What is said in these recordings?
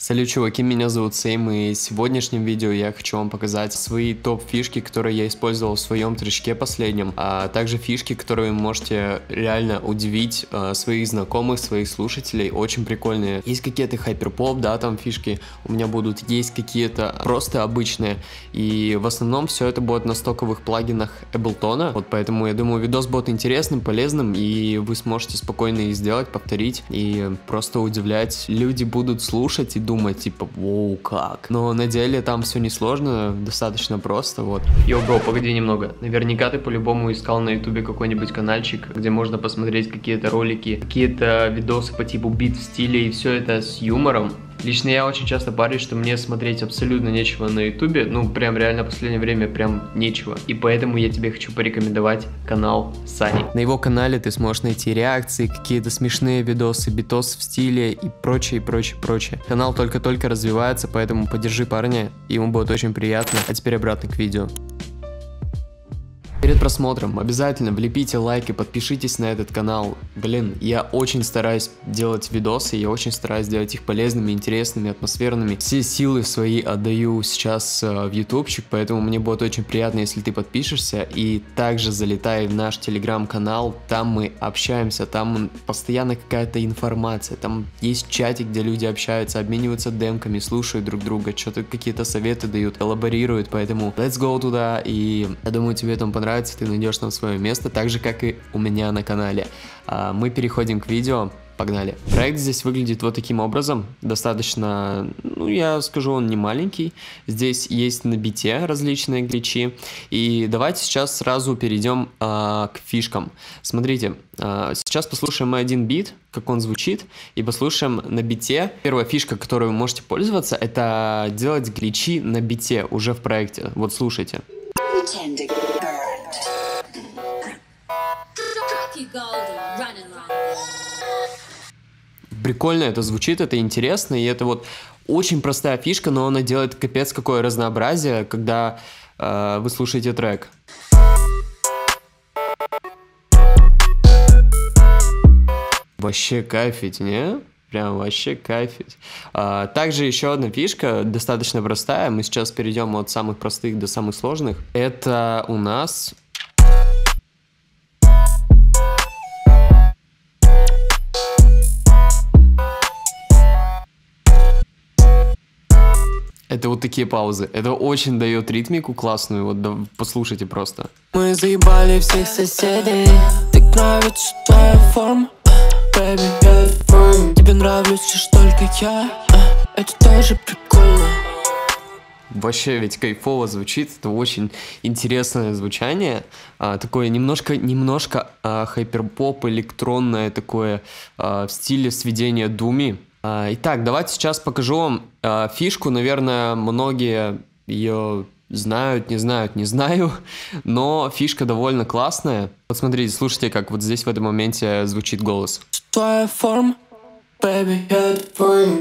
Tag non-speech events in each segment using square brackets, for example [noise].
Салют, чуваки, меня зовут Сейм, и в сегодняшнем видео я хочу вам показать свои топ-фишки, которые я использовал в своем трешке последнем, а также фишки, которые вы можете реально удивить э, своих знакомых, своих слушателей, очень прикольные. Есть какие-то хайпер-поп, да, там фишки у меня будут, есть какие-то просто обычные, и в основном все это будет на стоковых плагинах Ableton, вот поэтому я думаю, видос будет интересным, полезным, и вы сможете спокойно их сделать, повторить, и просто удивлять. Люди будут слушать и думать, типа, воу, как. Но на деле там все несложно, достаточно просто, вот. Йо, бро, погоди немного. Наверняка ты по-любому искал на ютубе какой-нибудь каналчик, где можно посмотреть какие-то ролики, какие-то видосы по типу бит в стиле и все это с юмором. Лично я очень часто парюсь, что мне смотреть абсолютно нечего на ютубе, ну прям реально в последнее время прям нечего. И поэтому я тебе хочу порекомендовать канал Сани. На его канале ты сможешь найти реакции, какие-то смешные видосы, битос в стиле и прочее, прочее, прочее. Канал только-только развивается, поэтому поддержи парня, ему будет очень приятно. А теперь обратно к видео. Перед просмотром обязательно влепите лайк и подпишитесь на этот канал. Блин, я очень стараюсь делать видосы, я очень стараюсь делать их полезными, интересными, атмосферными. Все силы свои отдаю сейчас э, в ютубчик, поэтому мне будет очень приятно, если ты подпишешься. И также залетай в наш телеграм-канал, там мы общаемся, там постоянно какая-то информация, там есть чатик, где люди общаются, обмениваются демками, слушают друг друга, что-то какие-то советы дают, коллаборируют, поэтому let's go туда, и я думаю, тебе там понравится понравится, ты найдешь там свое место, так же, как и у меня на канале. А мы переходим к видео. Погнали. Проект здесь выглядит вот таким образом. Достаточно, ну, я скажу, он не маленький. Здесь есть на бите различные гличи. И давайте сейчас сразу перейдем э, к фишкам. Смотрите, э, сейчас послушаем один бит, как он звучит, и послушаем на бите. Первая фишка, которой вы можете пользоваться, это делать гличи на бите уже в проекте. Вот слушайте. Pretending. Прикольно это звучит, это интересно, и это вот очень простая фишка, но она делает капец какое разнообразие, когда э, вы слушаете трек. Вообще кайфить, не? Прям вообще кайфить. А, также еще одна фишка, достаточно простая. Мы сейчас перейдем от самых простых до самых сложных. Это у нас это вот такие паузы. Это очень дает ритмику классную, вот да, послушайте просто. Мы заебали всех соседей, так нравится твоя форма. Baby, yeah. Тебе нравится лишь только я, а, это тоже прикольно. Вообще ведь кайфово звучит, это очень интересное звучание, а, такое немножко, немножко а, хайперпоп, электронное такое а, в стиле сведения Думи, а, итак, давайте сейчас покажу вам а, фишку. Наверное, многие ее знают, не знают, не знаю, [laughs] но фишка довольно классная. Вот смотрите, слушайте, как вот здесь в этом моменте звучит голос. Твоя форма, baby,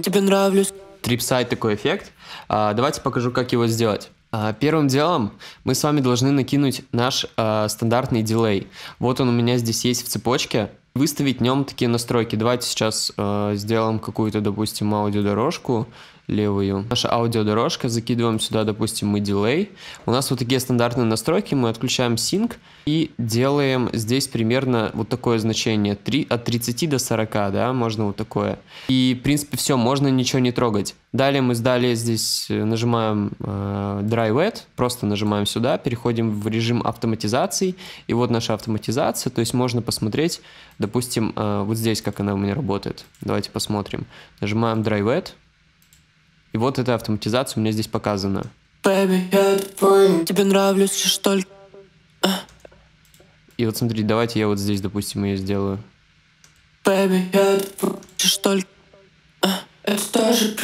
тебе нравлюсь. Трипсайд такой эффект. А, давайте покажу, как его сделать. Первым делом мы с вами должны накинуть наш э, стандартный дилей. Вот он у меня здесь есть в цепочке выставить в нем такие настройки. Давайте сейчас э, сделаем какую-то, допустим, аудиодорожку левую. Наша аудиодорожка, закидываем сюда, допустим, мы дилей. У нас вот такие стандартные настройки, мы отключаем синк и делаем здесь примерно вот такое значение, 3, от 30 до 40, да, можно вот такое. И, в принципе, все, можно ничего не трогать. Далее мы далее здесь э, нажимаем э, Dry Wet, просто нажимаем сюда, переходим в режим автоматизации, и вот наша автоматизация, то есть можно посмотреть, допустим, э, вот здесь, как она у меня работает. Давайте посмотрим. Нажимаем Dry Wet, и вот эта автоматизация у меня здесь показана. Baby, я Тебе нравлюсь, что ли? А. И вот смотри, давайте я вот здесь, допустим, ее сделаю. Baby, я что ли? Это тоже...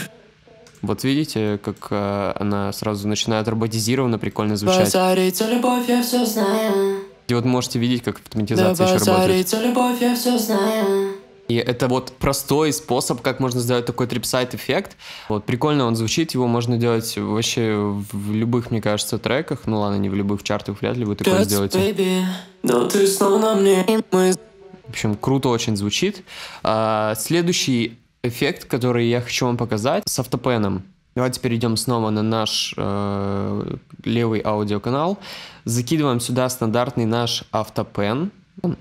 Вот видите, как э, она сразу начинает роботизированно прикольно звучать. Базарится любовь, я все знаю. И вот можете видеть, как автоматизация да, еще работает. любовь, я все знаю. И это вот простой способ, как можно сделать такой трипсайт-эффект. Вот прикольно он звучит, его можно делать вообще в любых, мне кажется, треках. Ну ладно, не в любых чартах, вряд ли вы такое That's сделаете. Baby, но ты снова мне. В общем, круто очень звучит. А, следующий эффект, который я хочу вам показать, с автопеном. Давайте перейдем снова на наш э, левый аудиоканал. Закидываем сюда стандартный наш автопен.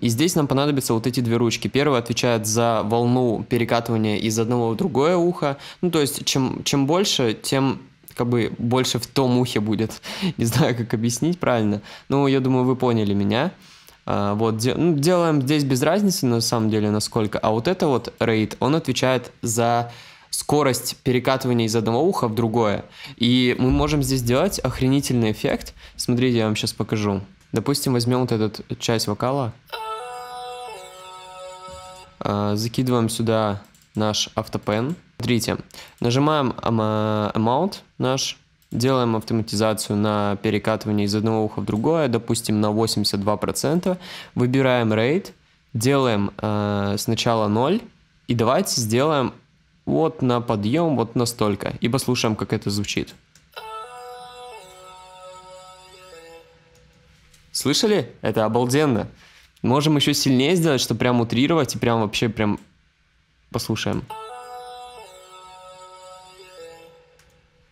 И здесь нам понадобятся вот эти две ручки. Первая отвечает за волну перекатывания из одного в другое ухо. Ну, то есть, чем, чем больше, тем как бы больше в том ухе будет. [laughs] Не знаю, как объяснить правильно. Ну, я думаю, вы поняли меня. А, вот, де, ну, делаем здесь без разницы, на самом деле, насколько. А вот это вот рейд, он отвечает за скорость перекатывания из одного уха в другое. И мы можем здесь делать охренительный эффект. Смотрите, я вам сейчас покажу. Допустим, возьмем вот эту часть вокала, а, закидываем сюда наш автопен. Смотрите, нажимаем а, amount наш, делаем автоматизацию на перекатывание из одного уха в другое, допустим, на 82%, выбираем rate, делаем э, сначала 0, и давайте сделаем вот на подъем, вот настолько, и послушаем, как это звучит. Слышали? Это обалденно. Можем еще сильнее сделать, чтобы прям утрировать и прям вообще прям послушаем.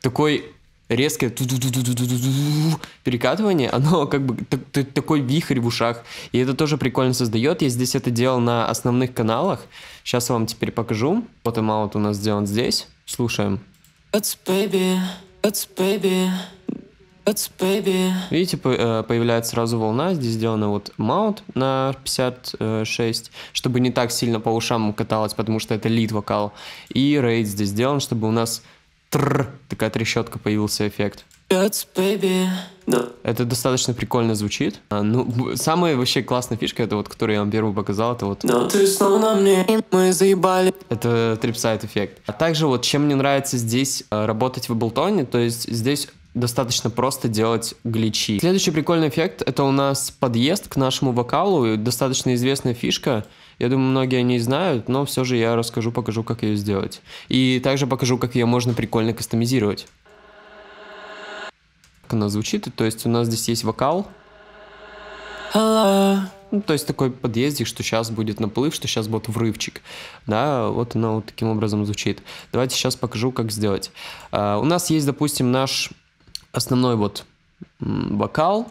Такой резкое перекатывание, оно как бы такой вихрь в ушах. И это тоже прикольно создает. Я здесь это делал на основных каналах. Сейчас вам теперь покажу. Bottom out у нас сделан здесь. Слушаем. It's baby, it's baby. Видите, э, появляется сразу волна. Здесь сделано вот маунт на 56, чтобы не так сильно по ушам каталось, потому что это лид-вокал. И рейд здесь сделан, чтобы у нас тр такая трещотка появился эффект. Это достаточно прикольно звучит. А, ну, самая вообще классная фишка, это вот, которую я вам первую показал, это вот... Да, ты снова на мне, мы заебали. Это трипсайд эффект. А также вот, чем мне нравится здесь э, работать в Ableton, то есть здесь достаточно просто делать гличи. Следующий прикольный эффект — это у нас подъезд к нашему вокалу, достаточно известная фишка. Я думаю, многие о ней знают, но все же я расскажу, покажу, как ее сделать. И также покажу, как ее можно прикольно кастомизировать. Как она звучит, то есть у нас здесь есть вокал. Hello. Ну, то есть такой подъездик, что сейчас будет наплыв, что сейчас будет врывчик. Да, вот она вот таким образом звучит. Давайте сейчас покажу, как сделать. Uh, у нас есть, допустим, наш основной вот вокал.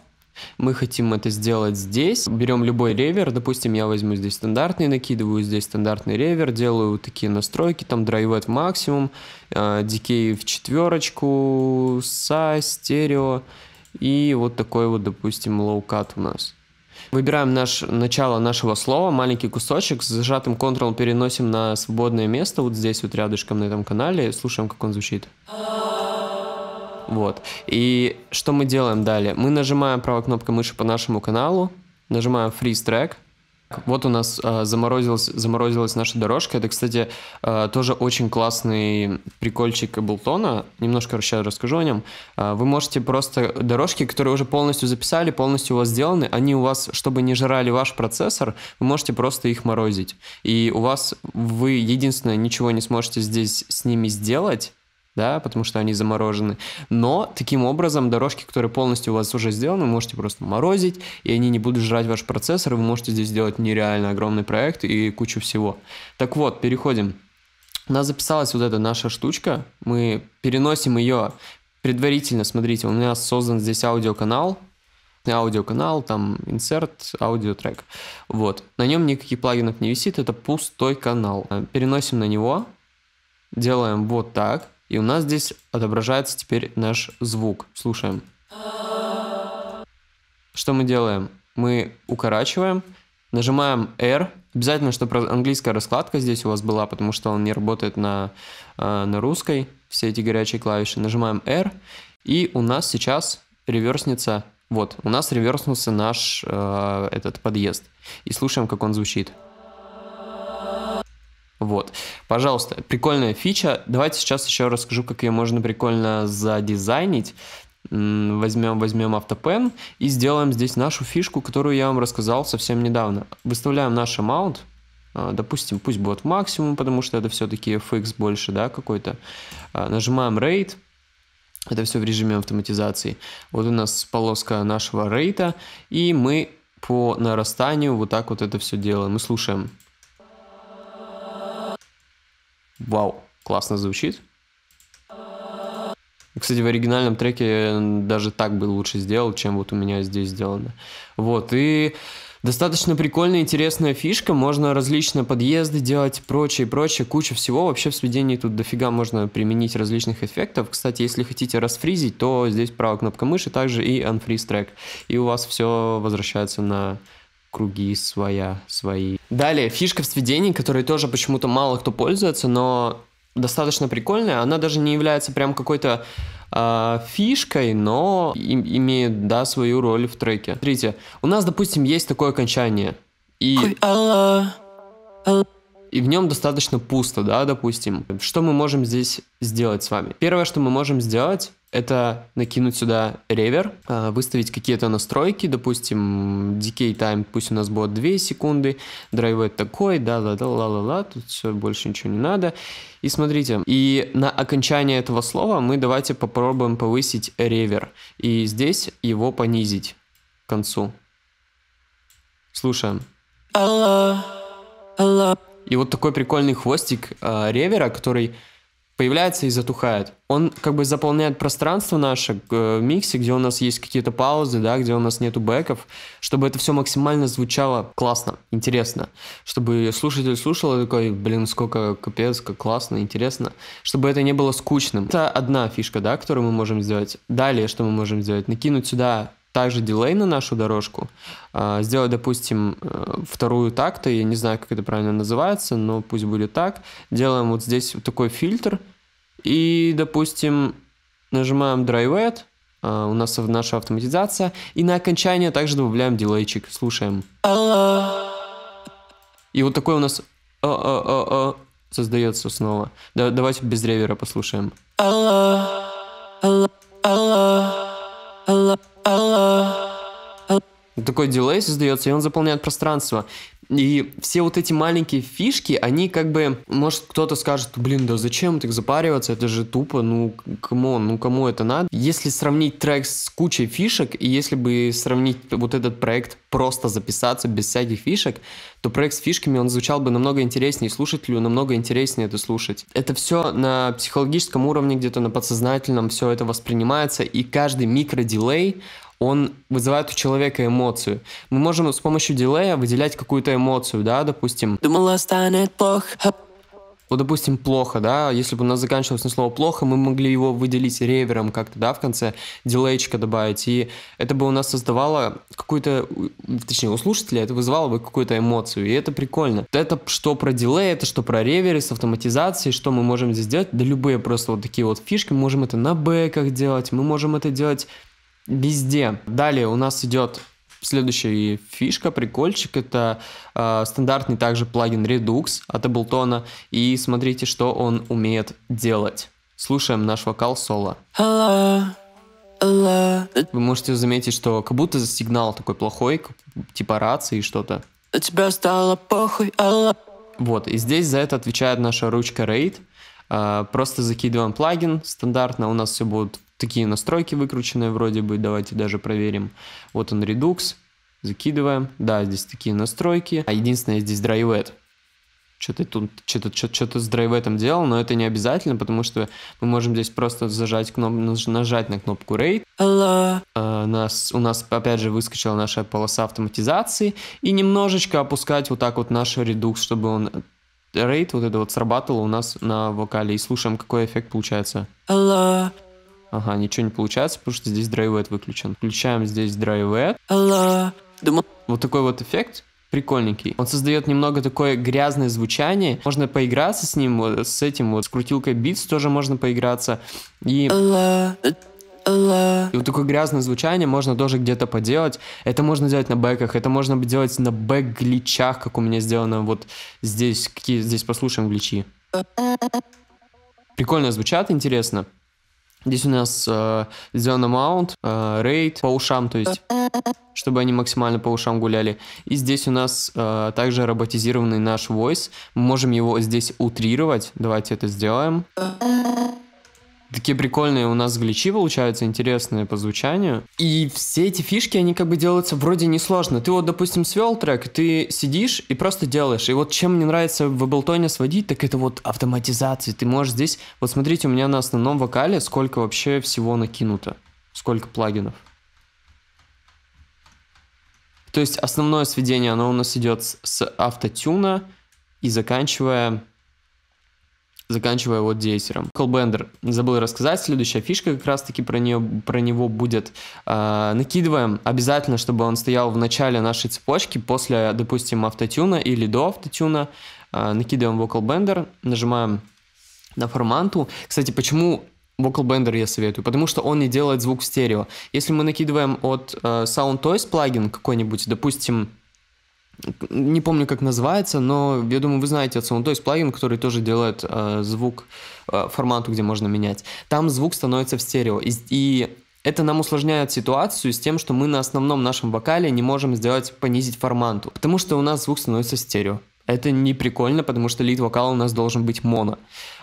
Мы хотим это сделать здесь. Берем любой ревер, допустим, я возьму здесь стандартный, накидываю здесь стандартный ревер, делаю такие настройки, там драйвет максимум, э, дикей в четверочку, са, стерео и вот такой вот, допустим, лоу кат у нас. Выбираем наш, начало нашего слова, маленький кусочек, с зажатым Ctrl переносим на свободное место, вот здесь вот рядышком на этом канале, слушаем, как он звучит. Uh. Вот. И что мы делаем далее? Мы нажимаем правой кнопкой мыши по нашему каналу, нажимаем Freeze Track, вот у нас э, заморозилась, заморозилась наша дорожка. Это, кстати, э, тоже очень классный прикольчик Эблтона. Немножко сейчас расскажу о нем. Э, вы можете просто дорожки, которые уже полностью записали, полностью у вас сделаны, они у вас, чтобы не жрали ваш процессор, вы можете просто их морозить. И у вас вы единственное ничего не сможете здесь с ними сделать, да, потому что они заморожены. Но таким образом дорожки, которые полностью у вас уже сделаны, вы можете просто морозить, и они не будут жрать ваш процессор, и вы можете здесь сделать нереально огромный проект и кучу всего. Так вот, переходим. У нас записалась вот эта наша штучка, мы переносим ее предварительно, смотрите, у нас создан здесь аудиоканал, аудиоканал, там инсерт, аудиотрек. Вот. На нем никаких плагинов не висит, это пустой канал. Переносим на него, делаем вот так. И у нас здесь отображается теперь наш звук. Слушаем. Что мы делаем? Мы укорачиваем, нажимаем R. Обязательно, чтобы английская раскладка здесь у вас была, потому что он не работает на, э, на русской. Все эти горячие клавиши. Нажимаем R. И у нас сейчас реверснется... Вот, у нас реверснулся наш э, этот подъезд. И слушаем, как он звучит. Вот. Пожалуйста, прикольная фича. Давайте сейчас еще расскажу, как ее можно прикольно задизайнить. Возьмем, возьмем автопен и сделаем здесь нашу фишку, которую я вам рассказал совсем недавно. Выставляем наш amount, а, допустим, пусть будет максимум, потому что это все-таки FX больше, да, какой-то. А, нажимаем rate, это все в режиме автоматизации. Вот у нас полоска нашего рейта, и мы по нарастанию вот так вот это все делаем. Мы слушаем Вау, классно звучит. Кстати, в оригинальном треке э, даже так бы лучше сделал, чем вот у меня здесь сделано. Вот, и достаточно прикольная, интересная фишка. Можно различные подъезды делать, прочее, прочее, куча всего. Вообще в сведении тут дофига можно применить различных эффектов. Кстати, если хотите расфризить, то здесь правая кнопка мыши, также и unfreeze трек. И у вас все возвращается на круги своя, свои. Далее, фишка в сведении, которой тоже почему-то мало кто пользуется, но достаточно прикольная. Она даже не является прям какой-то э, фишкой, но им, имеет, да, свою роль в треке. Смотрите, у нас, допустим, есть такое окончание. И... А, а. И в нем достаточно пусто, да, допустим. Что мы можем здесь сделать с вами? Первое, что мы можем сделать, это накинуть сюда ревер, а, выставить какие-то настройки, допустим, decay time, пусть у нас будет 2 секунды, драйвет такой, да-да-да, ла-ла-ла, тут все, больше ничего не надо. И смотрите, и на окончание этого слова мы давайте попробуем повысить ревер, и здесь его понизить к концу. Слушаем. Алла, алла. И вот такой прикольный хвостик э, ревера, который появляется и затухает. Он как бы заполняет пространство наше э, в миксе, где у нас есть какие-то паузы, да, где у нас нету бэков, чтобы это все максимально звучало классно, интересно. Чтобы слушатель слушал и такой, блин, сколько капец, как классно, интересно. Чтобы это не было скучным. Это одна фишка, да, которую мы можем сделать. Далее, что мы можем сделать? Накинуть сюда также дилей на нашу дорожку, э, сделать, допустим, э, вторую такта, я не знаю, как это правильно называется, но пусть будет так. Делаем вот здесь вот такой фильтр, и, допустим, нажимаем DriveWet, а, у нас наша автоматизация, и на окончание также добавляем дилейчик, слушаем. И вот такой у нас создается снова. Да, давайте без ревера послушаем. такой дилей создается, и он заполняет пространство. И все вот эти маленькие фишки, они как бы, может, кто-то скажет, блин, да зачем так запариваться, это же тупо, ну, кому, ну, кому это надо? Если сравнить трек с кучей фишек, и если бы сравнить вот этот проект просто записаться без всяких фишек, то проект с фишками, он звучал бы намного интереснее, слушателю намного интереснее это слушать. Это все на психологическом уровне, где-то на подсознательном все это воспринимается, и каждый микродилей, он вызывает у человека эмоцию. Мы можем с помощью дилея выделять какую-то эмоцию, да, допустим. Думала, станет плохо. Вот, допустим, плохо, да, если бы у нас заканчивалось на слово плохо, мы могли его выделить ревером как-то, да, в конце, дилейчика добавить, и это бы у нас создавало какую-то, точнее, у слушателя это вызывало бы какую-то эмоцию, и это прикольно. Это что про дилей, это что про реверы с автоматизацией, что мы можем здесь делать, да любые просто вот такие вот фишки, мы можем это на бэках делать, мы можем это делать везде. Далее у нас идет Следующая фишка, прикольчик, это э, стандартный также плагин Redux от Ableton. И смотрите, что он умеет делать. Слушаем наш вокал соло. Hello. Hello. Вы можете заметить, что как будто сигнал такой плохой, типа рации что-то. Тебя стало похуй, Алла. Вот, и здесь за это отвечает наша ручка RAID. А, просто закидываем плагин, стандартно у нас все будет такие настройки выкрученные вроде бы, давайте даже проверим. Вот он Redux, закидываем, да, здесь такие настройки, а единственное здесь драйвет. Что-то тут, что-то, что-то, что-то с драйветом делал, но это не обязательно, потому что мы можем здесь просто зажать кноп, нажать на кнопку Rate. Hello. Uh, э, нас, у нас опять же выскочила наша полоса автоматизации, и немножечко опускать вот так вот наш Redux, чтобы он рейд э, вот это вот срабатывало у нас на вокале. И слушаем, какой эффект получается. Hello. Ага, ничего не получается, потому что здесь DriveAd выключен. Включаем здесь DriveAd. Алло. Думал. Вот такой вот эффект прикольненький. Он создает немного такое грязное звучание. Можно поиграться с ним, вот, с этим вот, с крутилкой битс тоже можно поиграться. И... Алло. И вот такое грязное звучание можно тоже где-то поделать. Это можно делать на бэках, это можно делать на бэк-гличах, как у меня сделано вот здесь. Какие здесь послушаем гличи. Прикольно звучат, интересно. Здесь у нас э, сделан амаунт, э, рейд по ушам, то есть, чтобы они максимально по ушам гуляли. И здесь у нас э, также роботизированный наш voice. Мы можем его здесь утрировать. Давайте это сделаем такие прикольные у нас гличи получаются, интересные по звучанию. И все эти фишки, они как бы делаются вроде несложно. Ты вот, допустим, свел трек, ты сидишь и просто делаешь. И вот чем мне нравится в Ableton сводить, так это вот автоматизации. Ты можешь здесь... Вот смотрите, у меня на основном вокале сколько вообще всего накинуто. Сколько плагинов. То есть основное сведение, оно у нас идет с автотюна и заканчивая заканчивая вот дейсером. Колбендер забыл рассказать, следующая фишка как раз-таки про, нее, про него будет. Э, накидываем обязательно, чтобы он стоял в начале нашей цепочки, после, допустим, автотюна или до автотюна. Э, накидываем вокал бендер, нажимаем на форманту. Кстати, почему Vocal Bender я советую, потому что он не делает звук в стерео. Если мы накидываем от э, Sound Toys плагин какой-нибудь, допустим, не помню, как называется, но я думаю, вы знаете от То есть плагин, который тоже делает э, звук э, формату, где можно менять. Там звук становится в стерео. И, и это нам усложняет ситуацию с тем, что мы на основном нашем вокале не можем сделать, понизить форманту, потому что у нас звук становится стерео. Это не прикольно, потому что лид-вокал у нас должен быть моно.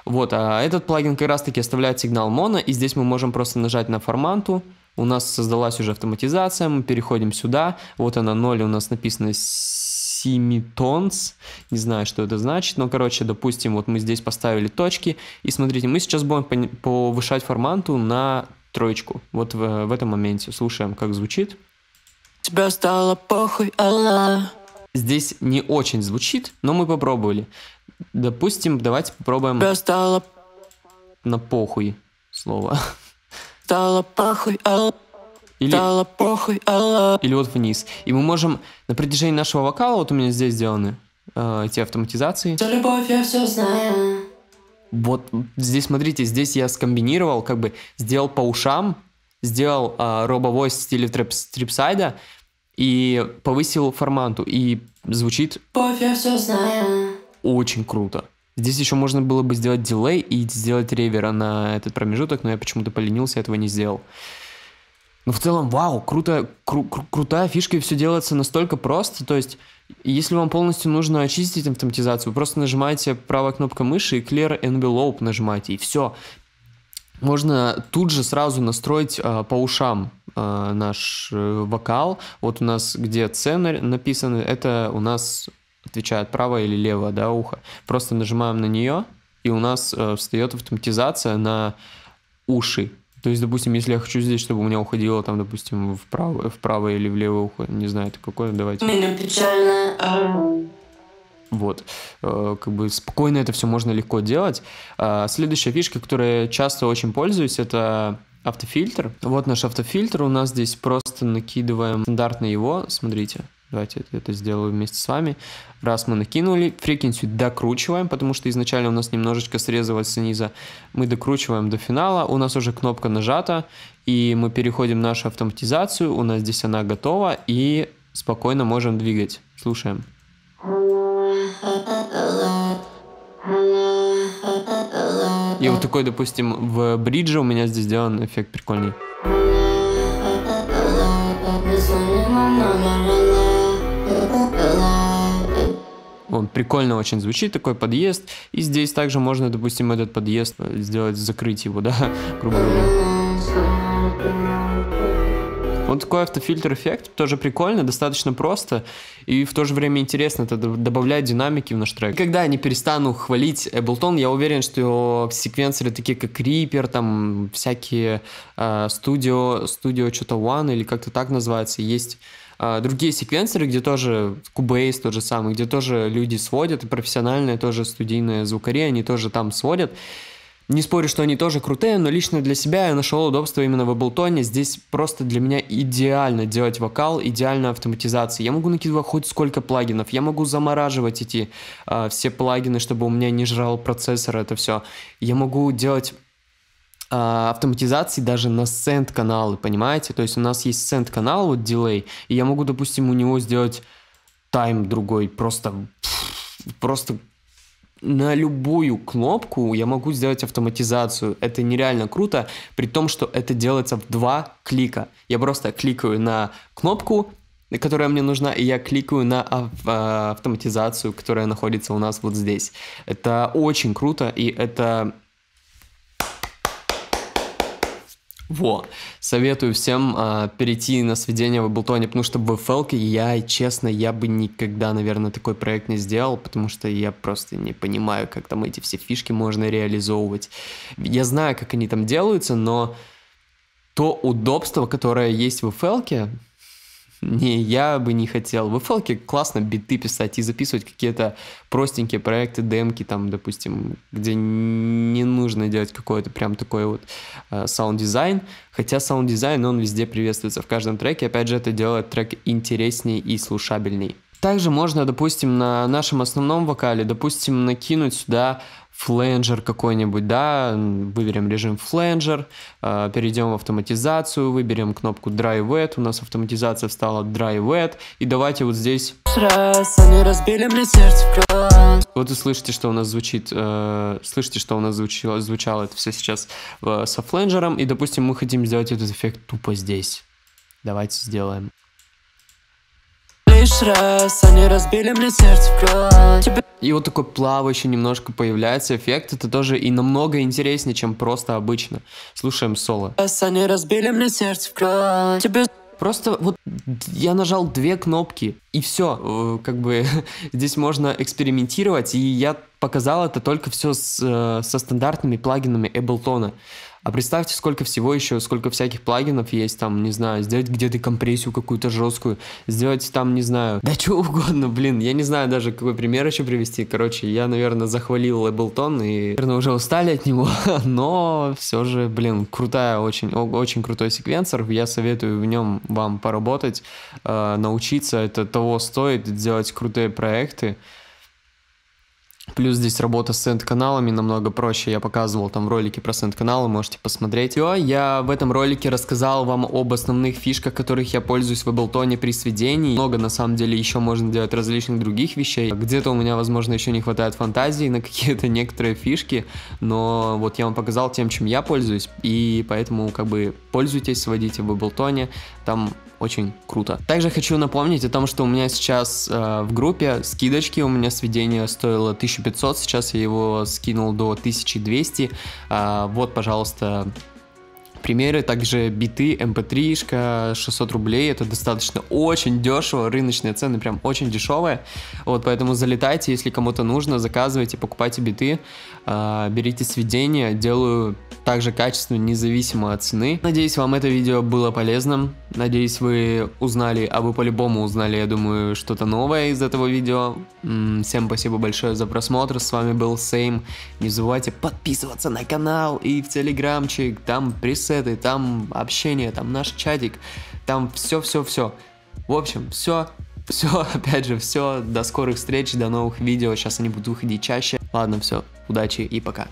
Вот, а этот плагин как раз-таки оставляет сигнал моно, и здесь мы можем просто нажать на форманту, у нас создалась уже автоматизация, мы переходим сюда, вот она 0, у нас написано семитонс, не знаю, что это значит, но, короче, допустим, вот мы здесь поставили точки, и смотрите, мы сейчас будем повышать форманту на троечку, вот в, в этом моменте, слушаем, как звучит. Тебя стало похуй, Аллах. Здесь не очень звучит, но мы попробовали. Допустим, давайте попробуем... Тебя стало... На похуй слово. Стало похуй, Аллах. Или... Стало похуй, алла. Или вот вниз. И мы можем на протяжении нашего вокала, вот у меня здесь сделаны э, эти автоматизации. За любовь я все знаю. Вот здесь, смотрите, здесь я скомбинировал, как бы сделал по ушам, сделал э, робовой в стиле трэп стрипсайда и повысил форманту. И звучит... Любовь я все знаю. Очень круто. Здесь еще можно было бы сделать дилей и сделать ревера на этот промежуток, но я почему-то поленился, этого не сделал. Но ну, в целом, вау, круто, кру кру крутая фишка, и все делается настолько просто. То есть, если вам полностью нужно очистить автоматизацию, вы просто нажимаете правой кнопкой мыши и Clear Envelope нажимаете, и все. Можно тут же сразу настроить э, по ушам э, наш э, вокал. Вот у нас где цены написаны, это у нас отвечает правое или левое да, ухо. Просто нажимаем на нее, и у нас э, встает автоматизация на уши. То есть, допустим, если я хочу здесь, чтобы у меня уходило там, допустим, вправо, вправо или в левое ухо, не знаю, это какое, давайте. Меня ну, печально. Вот, э, как бы спокойно это все можно легко делать. Э, следующая фишка, которой я часто очень пользуюсь, это автофильтр. Вот наш автофильтр, у нас здесь просто накидываем стандартно его, смотрите. Давайте это, это сделаю вместе с вами. Раз мы накинули, фрекенсию докручиваем, потому что изначально у нас немножечко срезалось снизу. Мы докручиваем до финала, у нас уже кнопка нажата, и мы переходим в нашу автоматизацию, у нас здесь она готова, и спокойно можем двигать. Слушаем. И вот такой, допустим, в бридже у меня здесь сделан эффект прикольный. прикольно очень звучит такой подъезд. И здесь также можно, допустим, этот подъезд э, сделать, закрыть его, [laughs] да, грубо говоря. Вот такой автофильтр эффект тоже прикольно, достаточно просто и в то же время интересно, это добавляет динамики в наш трек. И когда они перестанут хвалить Ableton, я уверен, что секвенсоры такие как Reaper, там всякие э, Studio, Studio что-то One или как-то так называется, есть а, другие секвенсоры, где тоже Cubase тот же самый, где тоже люди сводят, и профессиональные тоже студийные звукари, они тоже там сводят. Не спорю, что они тоже крутые, но лично для себя я нашел удобство именно в Ableton. Здесь просто для меня идеально делать вокал, идеально автоматизация. Я могу накидывать хоть сколько плагинов, я могу замораживать эти э, все плагины, чтобы у меня не жрал процессор это все. Я могу делать а, автоматизации даже на send каналы, понимаете? То есть у нас есть send канал, вот delay и я могу, допустим, у него сделать тайм другой, просто, просто на любую кнопку я могу сделать автоматизацию. Это нереально круто, при том, что это делается в два клика. Я просто кликаю на кнопку, которая мне нужна, и я кликаю на а, автоматизацию, которая находится у нас вот здесь. Это очень круто, и это Во. Советую всем э, перейти на сведение в Ableton, потому что в FL я, честно, я бы никогда, наверное, такой проект не сделал, потому что я просто не понимаю, как там эти все фишки можно реализовывать. Я знаю, как они там делаются, но то удобство, которое есть в FL, не, я бы не хотел. В FL классно биты писать и записывать какие-то простенькие проекты, демки там, допустим, где не нужно делать какой-то прям такой вот э, саунд-дизайн. Э, Хотя саунд-дизайн, он везде приветствуется в каждом треке. Опять же, это делает трек интереснее и слушабельней. Также можно, допустим, на нашем основном вокале, допустим, накинуть сюда фленджер какой-нибудь, да, выберем режим фленджер, э, перейдем в автоматизацию, выберем кнопку dry wet, у нас автоматизация стала dry wet, и давайте вот здесь... Раз, они разбили мне сердце в кровь. Вот и слышите, что у нас звучит, э, слышите, что у нас звучало, звучало это все сейчас э, со фленджером, и, допустим, мы хотим сделать этот эффект тупо здесь. Давайте сделаем лишь раз Они разбили мне сердце в кровь И вот такой плавающий немножко появляется эффект Это тоже и намного интереснее, чем просто обычно Слушаем соло Они разбили мне сердце в кровь Тебе Просто вот я нажал две кнопки, и все. Э, как бы [laughs] здесь можно экспериментировать, и я показал это только все с, э, со стандартными плагинами Ableton. А представьте, сколько всего еще, сколько всяких плагинов есть, там, не знаю, сделать где-то компрессию какую-то жесткую, сделать там, не знаю, да что угодно, блин, я не знаю даже, какой пример еще привести. Короче, я, наверное, захвалил Ableton и, наверное, уже устали от него, [laughs] но все же, блин, крутая, очень, очень крутой секвенсор, я советую в нем вам поработать, э, научиться, это того стоит, делать крутые проекты, Плюс здесь работа с сент-каналами намного проще. Я показывал там в ролике про сент-каналы, можете посмотреть. Все, я в этом ролике рассказал вам об основных фишках, которых я пользуюсь в Ableton при сведении. Много, на самом деле, еще можно делать различных других вещей. Где-то у меня, возможно, еще не хватает фантазии [laughs] на какие-то некоторые фишки, но вот я вам показал тем, чем я пользуюсь, и поэтому как бы пользуйтесь, сводите в Ableton, там очень круто. Также хочу напомнить о том, что у меня сейчас э, в группе скидочки, у меня сведение стоило 1500 1500, сейчас я его скинул до 1200. А, вот, пожалуйста, Примеры также биты, mp3, эм 600 рублей, это достаточно очень дешево, рыночные цены прям очень дешевые, вот поэтому залетайте, если кому-то нужно, заказывайте, покупайте биты, а, берите сведения, делаю также качественно, независимо от цены. Надеюсь, вам это видео было полезным, надеюсь, вы узнали, а вы по-любому узнали, я думаю, что-то новое из этого видео. Всем спасибо большое за просмотр, с вами был Сейм, не забывайте подписываться на канал и в телеграмчик, там присутствует беседы, там общение, там наш чатик, там все-все-все. В общем, все, все, [laughs] опять же, все. До скорых встреч, до новых видео. Сейчас они будут выходить чаще. Ладно, все, удачи и пока.